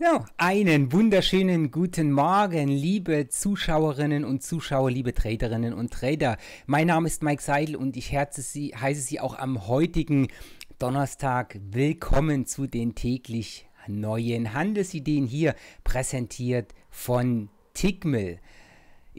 Ja, einen wunderschönen guten Morgen, liebe Zuschauerinnen und Zuschauer, liebe Traderinnen und Trader. Mein Name ist Mike Seidel und ich Sie, heiße Sie auch am heutigen Donnerstag willkommen zu den täglich neuen Handelsideen hier präsentiert von Tickmill.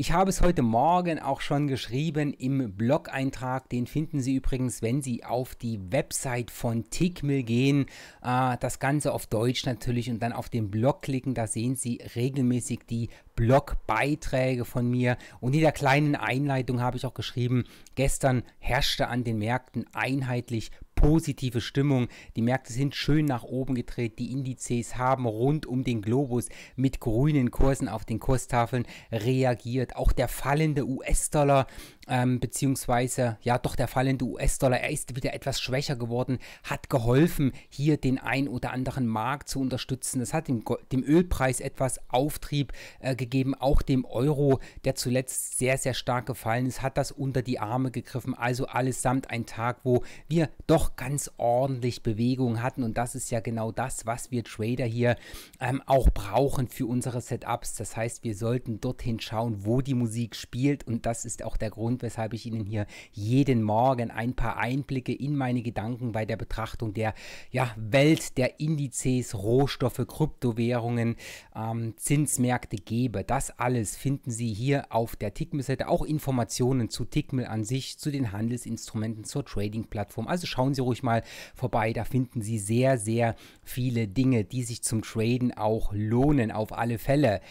Ich habe es heute Morgen auch schon geschrieben im Blog-Eintrag. Den finden Sie übrigens, wenn Sie auf die Website von Tickmill gehen. Äh, das Ganze auf Deutsch natürlich und dann auf den Blog klicken. Da sehen Sie regelmäßig die Blogbeiträge von mir. Und in der kleinen Einleitung habe ich auch geschrieben, gestern herrschte an den Märkten einheitlich positive Stimmung. Die Märkte sind schön nach oben gedreht. Die Indizes haben rund um den Globus mit grünen Kursen auf den Kurstafeln reagiert. Auch der fallende US-Dollar ähm, beziehungsweise ja doch der fallende US-Dollar, er ist wieder etwas schwächer geworden, hat geholfen, hier den ein oder anderen Markt zu unterstützen. Es hat dem, dem Ölpreis etwas Auftrieb äh, gegeben, auch dem Euro, der zuletzt sehr, sehr stark gefallen ist, hat das unter die Arme gegriffen. Also allesamt ein Tag, wo wir doch ganz ordentlich Bewegung hatten und das ist ja genau das, was wir Trader hier ähm, auch brauchen für unsere Setups. Das heißt, wir sollten dorthin schauen, wo die Musik spielt und das ist auch der Grund, Grund, weshalb ich Ihnen hier jeden Morgen ein paar Einblicke in meine Gedanken bei der Betrachtung der ja, Welt der Indizes, Rohstoffe, Kryptowährungen, ähm, Zinsmärkte gebe. Das alles finden Sie hier auf der Tickmill-Seite. Auch Informationen zu Tickmill an sich, zu den Handelsinstrumenten, zur Trading-Plattform. Also schauen Sie ruhig mal vorbei. Da finden Sie sehr, sehr viele Dinge, die sich zum Traden auch lohnen, auf alle Fälle.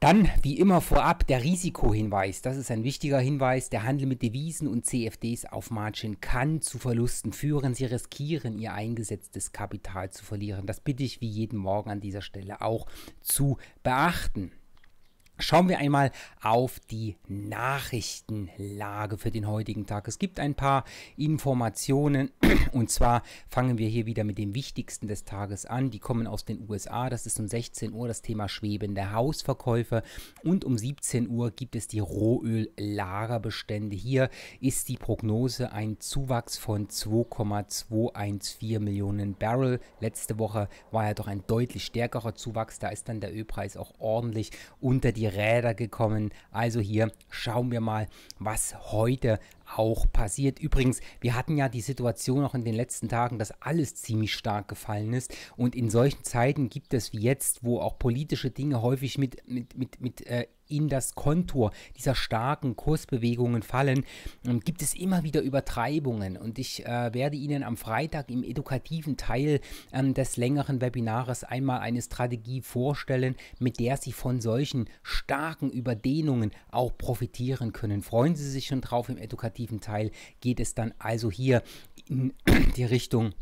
Dann, wie immer vorab, der Risikohinweis. Das ist ein wichtiger Hinweis. Der Handel mit Devisen und CFDs auf Margin kann zu Verlusten führen. Sie riskieren, ihr eingesetztes Kapital zu verlieren. Das bitte ich wie jeden Morgen an dieser Stelle auch zu beachten. Schauen wir einmal auf die Nachrichtenlage für den heutigen Tag. Es gibt ein paar Informationen und zwar fangen wir hier wieder mit dem Wichtigsten des Tages an. Die kommen aus den USA. Das ist um 16 Uhr das Thema schwebende Hausverkäufe und um 17 Uhr gibt es die Rohöllagerbestände. Hier ist die Prognose ein Zuwachs von 2,214 Millionen Barrel. Letzte Woche war ja doch ein deutlich stärkerer Zuwachs. Da ist dann der Ölpreis auch ordentlich unter die Räder gekommen. Also hier schauen wir mal, was heute auch passiert. Übrigens, wir hatten ja die Situation auch in den letzten Tagen, dass alles ziemlich stark gefallen ist. Und in solchen Zeiten gibt es wie jetzt, wo auch politische Dinge häufig mit, mit, mit, mit äh, in das Kontor dieser starken Kursbewegungen fallen, ähm, gibt es immer wieder Übertreibungen. Und ich äh, werde Ihnen am Freitag im edukativen Teil ähm, des längeren Webinars einmal eine Strategie vorstellen, mit der Sie von solchen starken Überdehnungen auch profitieren können. Freuen Sie sich schon drauf. Im edukativen Teil geht es dann also hier in die Richtung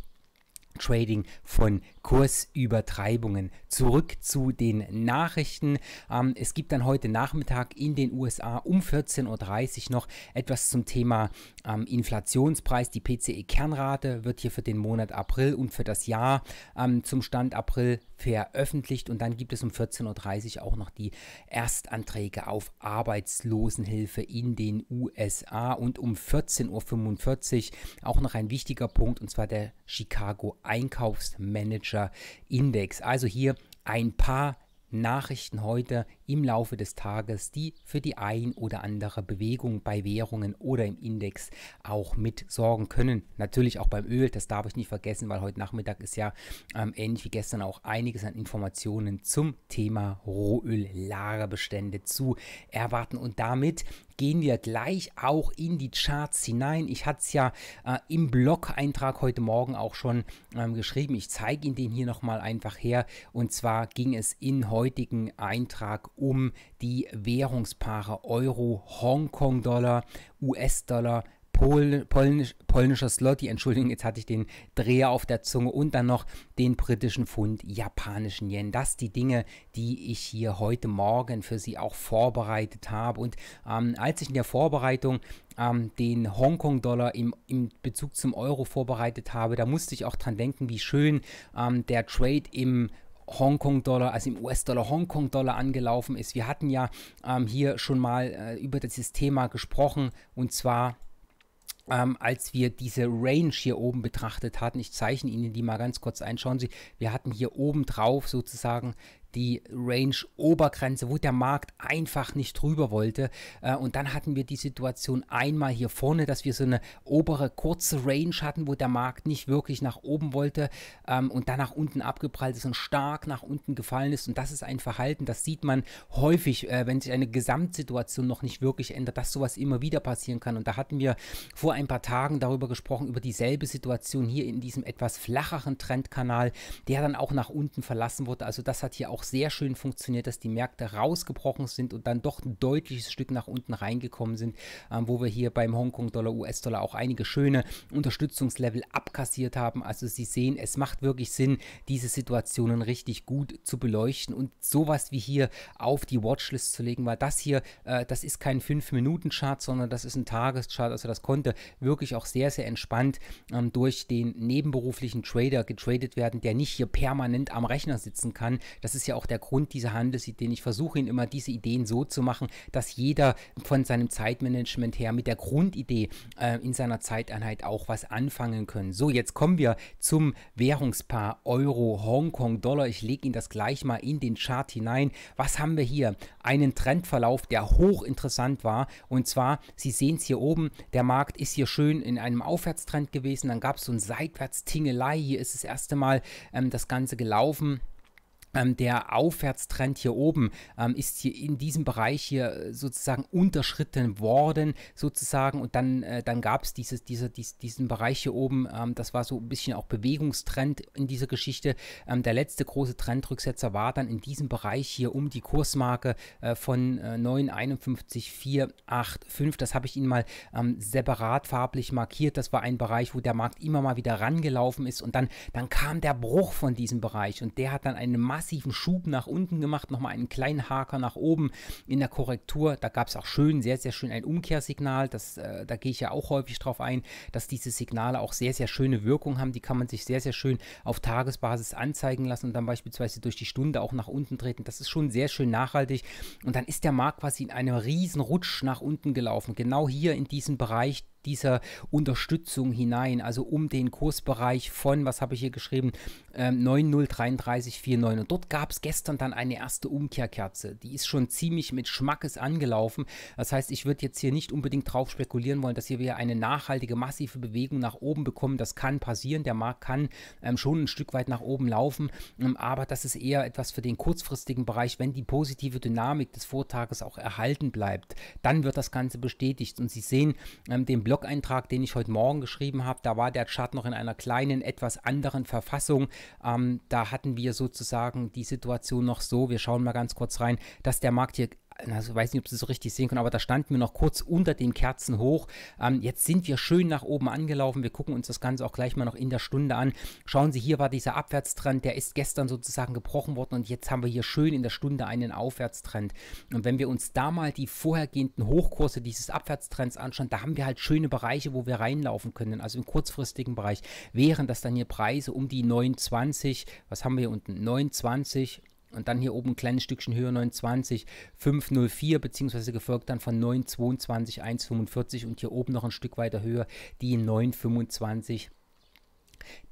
Trading von Kursübertreibungen. Zurück zu den Nachrichten. Ähm, es gibt dann heute Nachmittag in den USA um 14.30 Uhr noch etwas zum Thema ähm, Inflationspreis. Die PCE-Kernrate wird hier für den Monat April und für das Jahr ähm, zum Stand April veröffentlicht. Und dann gibt es um 14.30 Uhr auch noch die Erstanträge auf Arbeitslosenhilfe in den USA und um 14.45 Uhr auch noch ein wichtiger Punkt und zwar der Chicago Einkaufsmanager. Manager Index. Also hier ein paar Nachrichten heute im Laufe des Tages, die für die ein oder andere Bewegung bei Währungen oder im Index auch mit sorgen können. Natürlich auch beim Öl, das darf ich nicht vergessen, weil heute Nachmittag ist ja ähm, ähnlich wie gestern auch einiges an Informationen zum Thema Rohöl-Lagerbestände zu erwarten. Und damit gehen wir gleich auch in die Charts hinein. Ich hatte es ja äh, im Blog-Eintrag heute Morgen auch schon ähm, geschrieben. Ich zeige Ihnen den hier nochmal einfach her. Und zwar ging es in heutigen Eintrag um die Währungspaare Euro, Hongkong-Dollar, US-Dollar, Pol, polnisch, polnischer Slotty, entschuldigen, jetzt hatte ich den Dreher auf der Zunge und dann noch den britischen Pfund, japanischen Yen. Das die Dinge, die ich hier heute Morgen für Sie auch vorbereitet habe. Und ähm, als ich in der Vorbereitung ähm, den Hongkong-Dollar im, im, Bezug zum Euro vorbereitet habe, da musste ich auch dran denken, wie schön ähm, der Trade im Hongkong-Dollar, also im US-Dollar Hongkong-Dollar angelaufen ist. Wir hatten ja ähm, hier schon mal äh, über dieses Thema gesprochen und zwar ähm, als wir diese Range hier oben betrachtet hatten. Ich zeichne Ihnen die mal ganz kurz ein. Schauen Sie, wir hatten hier oben drauf sozusagen die Range-Obergrenze, wo der Markt einfach nicht drüber wollte. Äh, und dann hatten wir die Situation einmal hier vorne, dass wir so eine obere kurze Range hatten, wo der Markt nicht wirklich nach oben wollte ähm, und dann nach unten abgeprallt ist und stark nach unten gefallen ist. Und das ist ein Verhalten, das sieht man häufig, äh, wenn sich eine Gesamtsituation noch nicht wirklich ändert, dass sowas immer wieder passieren kann. Und da hatten wir vor ein paar Tagen darüber gesprochen, über dieselbe Situation hier in diesem etwas flacheren Trendkanal, der dann auch nach unten verlassen wurde. Also das hat hier auch sehr schön funktioniert, dass die Märkte rausgebrochen sind und dann doch ein deutliches Stück nach unten reingekommen sind, ähm, wo wir hier beim Hongkong-Dollar, US-Dollar auch einige schöne Unterstützungslevel abkassiert haben. Also Sie sehen, es macht wirklich Sinn, diese Situationen richtig gut zu beleuchten und sowas wie hier auf die Watchlist zu legen, weil das hier, äh, das ist kein 5-Minuten-Chart, sondern das ist ein Tageschart. Also das konnte wirklich auch sehr, sehr entspannt ähm, durch den nebenberuflichen Trader getradet werden, der nicht hier permanent am Rechner sitzen kann. Das ist ist ja auch der Grund dieser Handelsideen. Ich versuche ihn immer, diese Ideen so zu machen, dass jeder von seinem Zeitmanagement her mit der Grundidee äh, in seiner Zeiteinheit auch was anfangen können. So, jetzt kommen wir zum Währungspaar Euro, Hongkong, Dollar. Ich lege Ihnen das gleich mal in den Chart hinein. Was haben wir hier? Einen Trendverlauf, der hochinteressant war. Und zwar, Sie sehen es hier oben, der Markt ist hier schön in einem Aufwärtstrend gewesen. Dann gab es so ein Seitwärts-Tingelei. Hier ist das erste Mal ähm, das Ganze gelaufen. Ähm, der Aufwärtstrend hier oben ähm, ist hier in diesem Bereich hier äh, sozusagen unterschritten worden, sozusagen. Und dann, äh, dann gab es dieses, diese, dies, diesen Bereich hier oben, ähm, das war so ein bisschen auch Bewegungstrend in dieser Geschichte. Ähm, der letzte große Trendrücksetzer war dann in diesem Bereich hier um die Kursmarke äh, von äh, 9,51,485. Das habe ich Ihnen mal ähm, separat farblich markiert. Das war ein Bereich, wo der Markt immer mal wieder rangelaufen ist. Und dann, dann kam der Bruch von diesem Bereich und der hat dann eine Masse massiven Schub nach unten gemacht, nochmal einen kleinen Haker nach oben in der Korrektur. Da gab es auch schön, sehr, sehr schön ein Umkehrsignal. Das, äh, da gehe ich ja auch häufig drauf ein, dass diese Signale auch sehr, sehr schöne Wirkung haben. Die kann man sich sehr, sehr schön auf Tagesbasis anzeigen lassen und dann beispielsweise durch die Stunde auch nach unten treten. Das ist schon sehr schön nachhaltig. Und dann ist der Markt quasi in einem riesen Rutsch nach unten gelaufen. Genau hier in diesem Bereich dieser Unterstützung hinein, also um den Kursbereich von, was habe ich hier geschrieben, ähm, 903349. Und dort gab es gestern dann eine erste Umkehrkerze. Die ist schon ziemlich mit Schmackes angelaufen. Das heißt, ich würde jetzt hier nicht unbedingt drauf spekulieren wollen, dass hier wieder eine nachhaltige, massive Bewegung nach oben bekommen. Das kann passieren. Der Markt kann ähm, schon ein Stück weit nach oben laufen. Ähm, aber das ist eher etwas für den kurzfristigen Bereich, wenn die positive Dynamik des Vortages auch erhalten bleibt. Dann wird das Ganze bestätigt. Und Sie sehen ähm, den Block Blog-Eintrag, den ich heute Morgen geschrieben habe, da war der Chart noch in einer kleinen, etwas anderen Verfassung. Ähm, da hatten wir sozusagen die Situation noch so, wir schauen mal ganz kurz rein, dass der Markt hier also weiß nicht, ob Sie so richtig sehen können, aber da standen wir noch kurz unter den Kerzen hoch. Ähm, jetzt sind wir schön nach oben angelaufen. Wir gucken uns das Ganze auch gleich mal noch in der Stunde an. Schauen Sie, hier war dieser Abwärtstrend, der ist gestern sozusagen gebrochen worden und jetzt haben wir hier schön in der Stunde einen Aufwärtstrend. Und wenn wir uns da mal die vorhergehenden Hochkurse dieses Abwärtstrends anschauen, da haben wir halt schöne Bereiche, wo wir reinlaufen können. Also im kurzfristigen Bereich wären das dann hier Preise um die 29, was haben wir hier unten? 29, und dann hier oben ein kleines Stückchen höher 29, 504, beziehungsweise gefolgt dann von 922, 145 und hier oben noch ein Stück weiter höher die 925,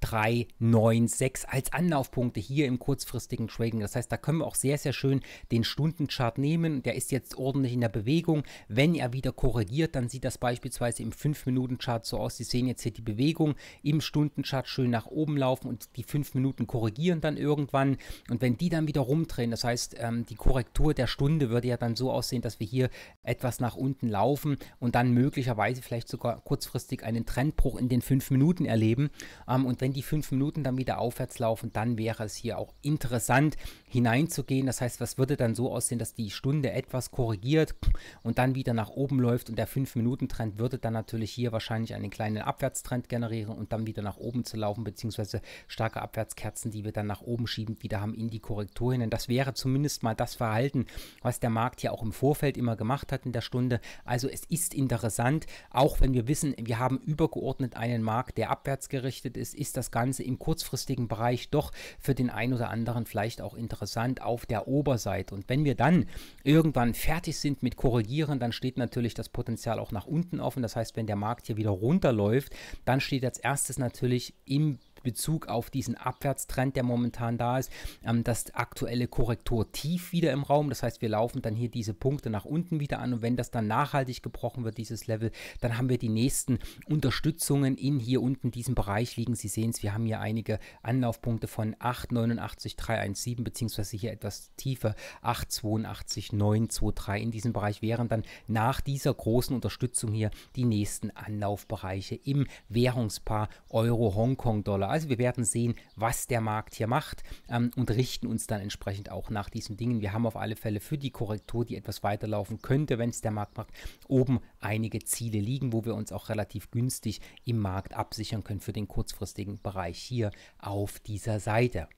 3, 9, 6 als Anlaufpunkte hier im kurzfristigen Trading. Das heißt, da können wir auch sehr, sehr schön den Stundenchart nehmen. Der ist jetzt ordentlich in der Bewegung. Wenn er wieder korrigiert, dann sieht das beispielsweise im 5-Minuten-Chart so aus. Sie sehen jetzt hier die Bewegung im Stundenchart schön nach oben laufen und die 5 Minuten korrigieren dann irgendwann. Und wenn die dann wieder rumdrehen, das heißt, ähm, die Korrektur der Stunde würde ja dann so aussehen, dass wir hier etwas nach unten laufen und dann möglicherweise vielleicht sogar kurzfristig einen Trendbruch in den 5 Minuten erleben. Ähm, ähm, und wenn die fünf Minuten dann wieder aufwärts laufen, dann wäre es hier auch interessant hineinzugehen. Das heißt, was würde dann so aussehen, dass die Stunde etwas korrigiert und dann wieder nach oben läuft und der fünf Minuten Trend würde dann natürlich hier wahrscheinlich einen kleinen Abwärtstrend generieren und dann wieder nach oben zu laufen, beziehungsweise starke Abwärtskerzen, die wir dann nach oben schieben, wieder haben in die Korrektur hinein. das wäre zumindest mal das Verhalten, was der Markt hier auch im Vorfeld immer gemacht hat in der Stunde. Also es ist interessant, auch wenn wir wissen, wir haben übergeordnet einen Markt, der abwärts gerichtet ist ist, ist das Ganze im kurzfristigen Bereich doch für den einen oder anderen vielleicht auch interessant auf der Oberseite. Und wenn wir dann irgendwann fertig sind mit Korrigieren, dann steht natürlich das Potenzial auch nach unten offen. Das heißt, wenn der Markt hier wieder runterläuft, dann steht als erstes natürlich im Bezug auf diesen Abwärtstrend, der momentan da ist, ähm, das aktuelle Korrektur tief wieder im Raum. Das heißt, wir laufen dann hier diese Punkte nach unten wieder an und wenn das dann nachhaltig gebrochen wird, dieses Level, dann haben wir die nächsten Unterstützungen in hier unten diesem Bereich liegen. Sie sehen es, wir haben hier einige Anlaufpunkte von 889.317 317 beziehungsweise hier etwas tiefer 882.923 in diesem Bereich wären dann nach dieser großen Unterstützung hier die nächsten Anlaufbereiche im Währungspaar Euro-Hongkong-Dollar. Also wir werden sehen, was der Markt hier macht ähm, und richten uns dann entsprechend auch nach diesen Dingen. Wir haben auf alle Fälle für die Korrektur, die etwas weiterlaufen könnte, wenn es der Markt macht, oben einige Ziele liegen, wo wir uns auch relativ günstig im Markt absichern können für den kurzfristigen Bereich hier auf dieser Seite.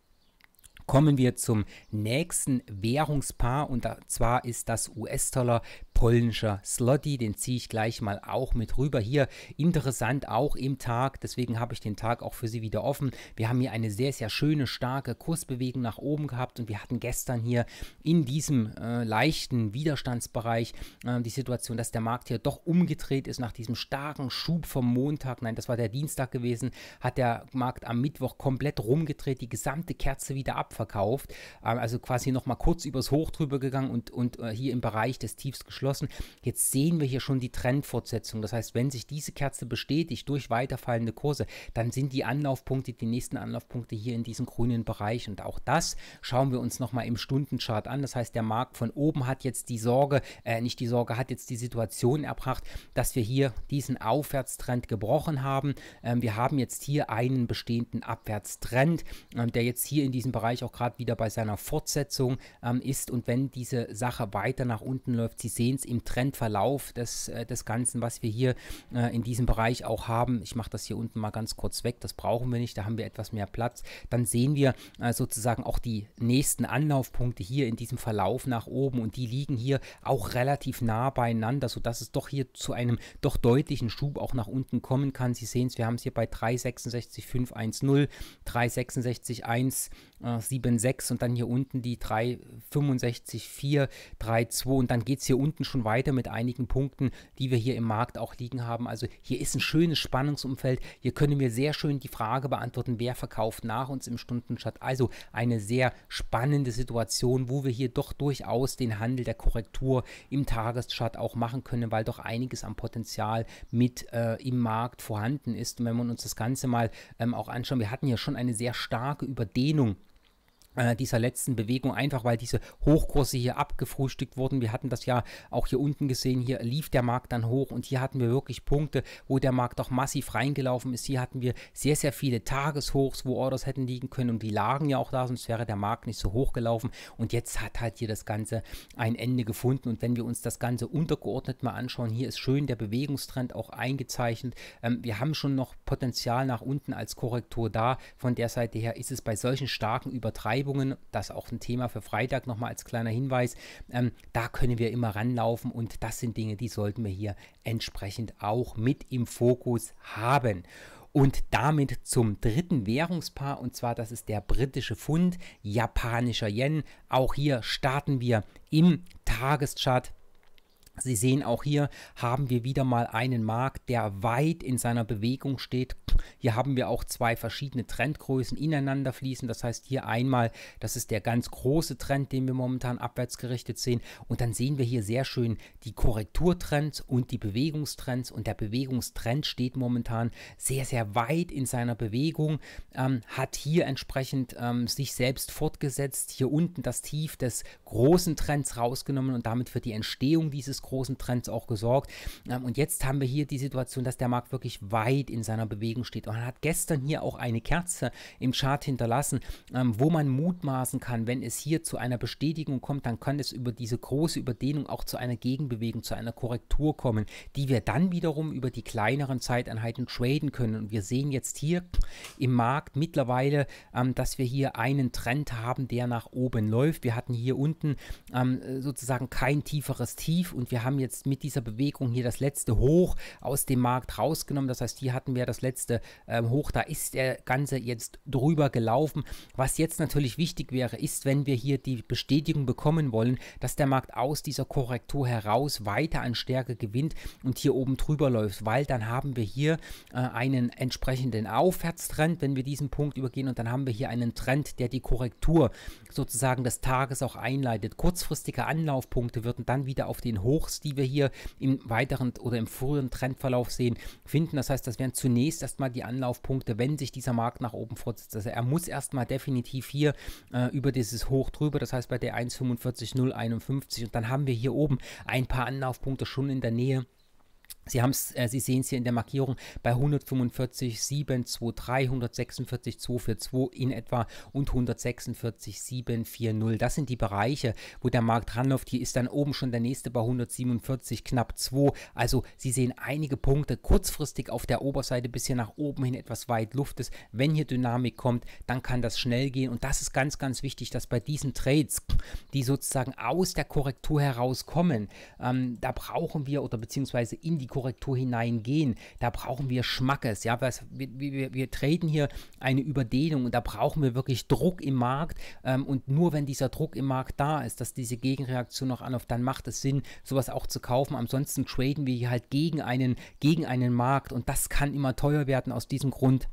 Kommen wir zum nächsten Währungspaar und zwar ist das US-Dollar polnischer Slotty, den ziehe ich gleich mal auch mit rüber. Hier interessant auch im Tag, deswegen habe ich den Tag auch für Sie wieder offen. Wir haben hier eine sehr, sehr schöne, starke Kursbewegung nach oben gehabt und wir hatten gestern hier in diesem äh, leichten Widerstandsbereich äh, die Situation, dass der Markt hier doch umgedreht ist nach diesem starken Schub vom Montag. Nein, das war der Dienstag gewesen, hat der Markt am Mittwoch komplett rumgedreht, die gesamte Kerze wieder abverkauft, äh, also quasi nochmal kurz übers Hoch drüber gegangen und, und äh, hier im Bereich des Tiefs geschlossen geschlossen. Jetzt sehen wir hier schon die Trendfortsetzung. Das heißt, wenn sich diese Kerze bestätigt durch weiterfallende Kurse, dann sind die Anlaufpunkte, die nächsten Anlaufpunkte hier in diesem grünen Bereich. Und auch das schauen wir uns nochmal im Stundenchart an. Das heißt, der Markt von oben hat jetzt die Sorge, äh, nicht die Sorge, hat jetzt die Situation erbracht, dass wir hier diesen Aufwärtstrend gebrochen haben. Ähm, wir haben jetzt hier einen bestehenden Abwärtstrend, ähm, der jetzt hier in diesem Bereich auch gerade wieder bei seiner Fortsetzung ähm, ist. Und wenn diese Sache weiter nach unten läuft, Sie sehen Trends im Trendverlauf des, äh, des Ganzen, was wir hier äh, in diesem Bereich auch haben. Ich mache das hier unten mal ganz kurz weg, das brauchen wir nicht, da haben wir etwas mehr Platz. Dann sehen wir äh, sozusagen auch die nächsten Anlaufpunkte hier in diesem Verlauf nach oben und die liegen hier auch relativ nah beieinander, sodass es doch hier zu einem doch deutlichen Schub auch nach unten kommen kann. Sie sehen es, wir haben es hier bei 366,510, 366,176 und dann hier unten die 365,432 und dann geht es hier unten schon weiter mit einigen Punkten, die wir hier im Markt auch liegen haben. Also hier ist ein schönes Spannungsumfeld. Hier können wir sehr schön die Frage beantworten, wer verkauft nach uns im Stundenchart. Also eine sehr spannende Situation, wo wir hier doch durchaus den Handel der Korrektur im Tageschart auch machen können, weil doch einiges am Potenzial mit äh, im Markt vorhanden ist. Und wenn wir uns das Ganze mal ähm, auch anschauen, wir hatten ja schon eine sehr starke Überdehnung äh, dieser letzten Bewegung, einfach weil diese Hochkurse hier abgefrühstückt wurden. Wir hatten das ja auch hier unten gesehen, hier lief der Markt dann hoch und hier hatten wir wirklich Punkte, wo der Markt auch massiv reingelaufen ist. Hier hatten wir sehr, sehr viele Tageshochs, wo Orders hätten liegen können und die lagen ja auch da, sonst wäre der Markt nicht so hoch gelaufen und jetzt hat halt hier das Ganze ein Ende gefunden und wenn wir uns das Ganze untergeordnet mal anschauen, hier ist schön der Bewegungstrend auch eingezeichnet. Ähm, wir haben schon noch Potenzial nach unten als Korrektur da. Von der Seite her ist es bei solchen starken Übertreibungen Erhebungen, das auch ein Thema für Freitag nochmal als kleiner Hinweis, ähm, da können wir immer ranlaufen und das sind Dinge, die sollten wir hier entsprechend auch mit im Fokus haben. Und damit zum dritten Währungspaar, und zwar das ist der britische Pfund, japanischer Yen. Auch hier starten wir im Tageschart Sie sehen auch hier haben wir wieder mal einen Markt, der weit in seiner Bewegung steht. Hier haben wir auch zwei verschiedene Trendgrößen ineinander fließen. Das heißt hier einmal, das ist der ganz große Trend, den wir momentan abwärts gerichtet sehen. Und dann sehen wir hier sehr schön die Korrekturtrends und die Bewegungstrends. Und der Bewegungstrend steht momentan sehr, sehr weit in seiner Bewegung, ähm, hat hier entsprechend ähm, sich selbst fortgesetzt. Hier unten das Tief des großen Trends rausgenommen und damit für die Entstehung dieses großen Trends auch gesorgt. Ähm, und jetzt haben wir hier die Situation, dass der Markt wirklich weit in seiner Bewegung steht. Und man hat gestern hier auch eine Kerze im Chart hinterlassen, ähm, wo man mutmaßen kann, wenn es hier zu einer Bestätigung kommt, dann kann es über diese große Überdehnung auch zu einer Gegenbewegung, zu einer Korrektur kommen, die wir dann wiederum über die kleineren Zeiteinheiten traden können. Und wir sehen jetzt hier im Markt mittlerweile, ähm, dass wir hier einen Trend haben, der nach oben läuft. Wir hatten hier unten sozusagen kein tieferes Tief und wir wir haben jetzt mit dieser Bewegung hier das letzte Hoch aus dem Markt rausgenommen. Das heißt, hier hatten wir das letzte ähm, Hoch. Da ist der Ganze jetzt drüber gelaufen. Was jetzt natürlich wichtig wäre, ist, wenn wir hier die Bestätigung bekommen wollen, dass der Markt aus dieser Korrektur heraus weiter an Stärke gewinnt und hier oben drüber läuft, weil dann haben wir hier äh, einen entsprechenden Aufwärtstrend, wenn wir diesen Punkt übergehen und dann haben wir hier einen Trend, der die Korrektur sozusagen des Tages auch einleitet. Kurzfristige Anlaufpunkte würden dann wieder auf den Hoch Hochs, die wir hier im weiteren oder im früheren Trendverlauf sehen, finden. Das heißt, das wären zunächst erstmal die Anlaufpunkte, wenn sich dieser Markt nach oben fortsetzt. Also er muss erstmal definitiv hier äh, über dieses Hoch drüber, das heißt bei der 1,45,051 und dann haben wir hier oben ein paar Anlaufpunkte schon in der Nähe Sie, äh, Sie sehen es hier in der Markierung bei 145, 7, 2, 3, 146, 2, 4, 2 in etwa und 146, 7, 4, 0. Das sind die Bereiche, wo der Markt ranläuft. Hier ist dann oben schon der nächste bei 147, knapp 2. Also Sie sehen einige Punkte kurzfristig auf der Oberseite bis hier nach oben hin etwas weit Luft ist. Wenn hier Dynamik kommt, dann kann das schnell gehen. Und das ist ganz, ganz wichtig, dass bei diesen Trades, die sozusagen aus der Korrektur herauskommen, ähm, da brauchen wir oder beziehungsweise in die Korrektur hineingehen. Da brauchen wir Schmackes. Ja? Was, wir, wir, wir treten hier eine Überdehnung und da brauchen wir wirklich Druck im Markt. Ähm, und nur wenn dieser Druck im Markt da ist, dass diese Gegenreaktion noch anläuft, dann macht es Sinn, sowas auch zu kaufen. Ansonsten traden wir hier halt gegen einen, gegen einen Markt und das kann immer teuer werden. Aus diesem Grund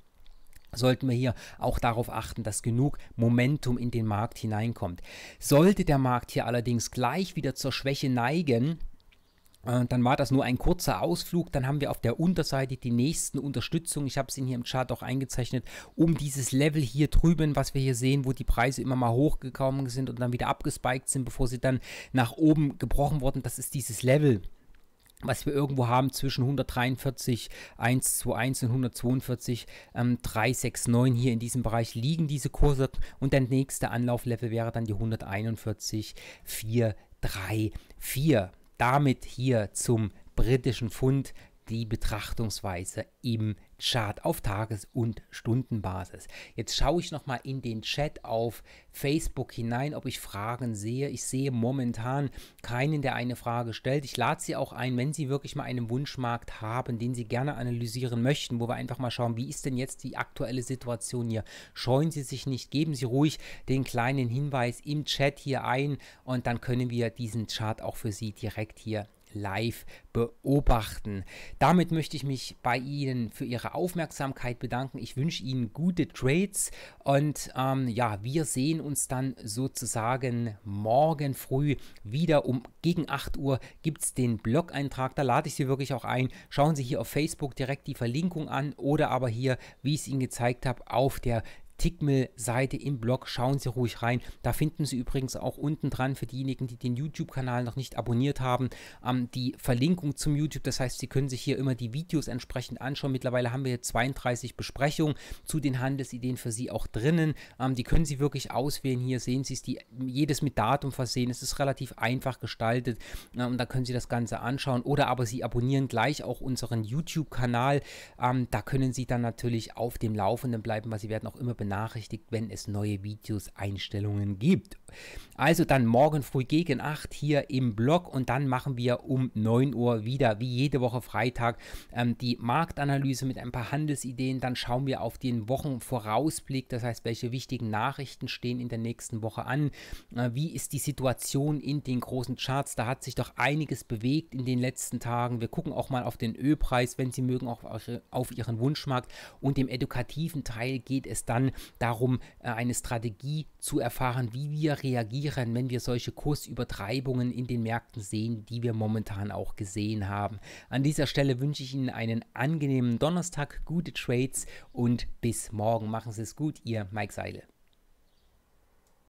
sollten wir hier auch darauf achten, dass genug Momentum in den Markt hineinkommt. Sollte der Markt hier allerdings gleich wieder zur Schwäche neigen, äh, dann war das nur ein kurzer Ausflug. Dann haben wir auf der Unterseite die nächsten Unterstützungen. Ich habe es Ihnen hier im Chart auch eingezeichnet, um dieses Level hier drüben, was wir hier sehen, wo die Preise immer mal hochgekommen sind und dann wieder abgespiked sind, bevor sie dann nach oben gebrochen wurden. Das ist dieses Level was wir irgendwo haben zwischen 143 121 und 142 ähm, 369 hier in diesem Bereich liegen diese Kurse und der nächste Anlauflevel wäre dann die 141 434 damit hier zum britischen Pfund die Betrachtungsweise im Chart auf Tages- und Stundenbasis. Jetzt schaue ich nochmal in den Chat auf Facebook hinein, ob ich Fragen sehe. Ich sehe momentan keinen, der eine Frage stellt. Ich lade Sie auch ein, wenn Sie wirklich mal einen Wunschmarkt haben, den Sie gerne analysieren möchten, wo wir einfach mal schauen, wie ist denn jetzt die aktuelle Situation hier. Scheuen Sie sich nicht, geben Sie ruhig den kleinen Hinweis im Chat hier ein und dann können wir diesen Chart auch für Sie direkt hier live beobachten. Damit möchte ich mich bei Ihnen für Ihre Aufmerksamkeit bedanken. Ich wünsche Ihnen gute Trades und ähm, ja, wir sehen uns dann sozusagen morgen früh wieder um gegen 8 Uhr gibt es den Blog-Eintrag. Da lade ich Sie wirklich auch ein. Schauen Sie hier auf Facebook direkt die Verlinkung an oder aber hier, wie ich es Ihnen gezeigt habe, auf der Tickmill-Seite im Blog. Schauen Sie ruhig rein. Da finden Sie übrigens auch unten dran für diejenigen, die den YouTube-Kanal noch nicht abonniert haben, ähm, die Verlinkung zum YouTube. Das heißt, Sie können sich hier immer die Videos entsprechend anschauen. Mittlerweile haben wir 32 Besprechungen zu den Handelsideen für Sie auch drinnen. Ähm, die können Sie wirklich auswählen. Hier sehen Sie es, die, jedes mit Datum versehen. Es ist relativ einfach gestaltet äh, und da können Sie das Ganze anschauen. Oder aber Sie abonnieren gleich auch unseren YouTube-Kanal. Ähm, da können Sie dann natürlich auf dem Laufenden bleiben, weil Sie werden auch immer benannt benachrichtigt, wenn es neue Videos, Einstellungen gibt. Also dann morgen früh gegen 8 hier im Blog und dann machen wir um 9 Uhr wieder, wie jede Woche Freitag, ähm, die Marktanalyse mit ein paar Handelsideen. Dann schauen wir auf den Wochenvorausblick, das heißt, welche wichtigen Nachrichten stehen in der nächsten Woche an. Äh, wie ist die Situation in den großen Charts? Da hat sich doch einiges bewegt in den letzten Tagen. Wir gucken auch mal auf den Ölpreis, wenn Sie mögen, auch auf Ihren Wunschmarkt. Und im edukativen Teil geht es dann darum, äh, eine Strategie zu erfahren, wie wir reagieren, wenn wir solche Kursübertreibungen in den Märkten sehen, die wir momentan auch gesehen haben. An dieser Stelle wünsche ich Ihnen einen angenehmen Donnerstag, gute Trades und bis morgen. Machen Sie es gut, Ihr Mike Seile.